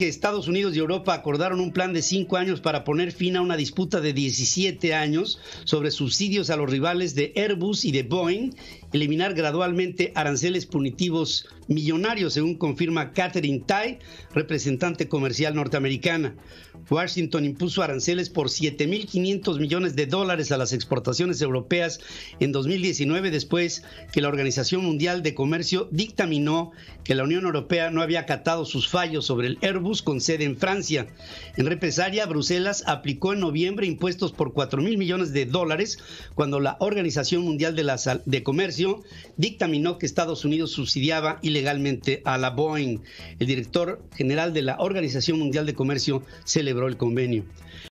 Estados Unidos y Europa acordaron un plan de cinco años para poner fin a una disputa de 17 años sobre subsidios a los rivales de Airbus y de Boeing, eliminar gradualmente aranceles punitivos millonarios, según confirma Catherine Tai, representante comercial norteamericana. Washington impuso aranceles por 7.500 millones de dólares a las exportaciones europeas en 2019 después que la Organización Mundial de Comercio dictaminó que la Unión Europea no había acatado sus fallos sobre el Airbus con sede en Francia. En represalia, Bruselas aplicó en noviembre impuestos por 4 mil millones de dólares cuando la Organización Mundial de, la de Comercio dictaminó que Estados Unidos subsidiaba ilegalmente a la Boeing. El director general de la Organización Mundial de Comercio celebró el convenio.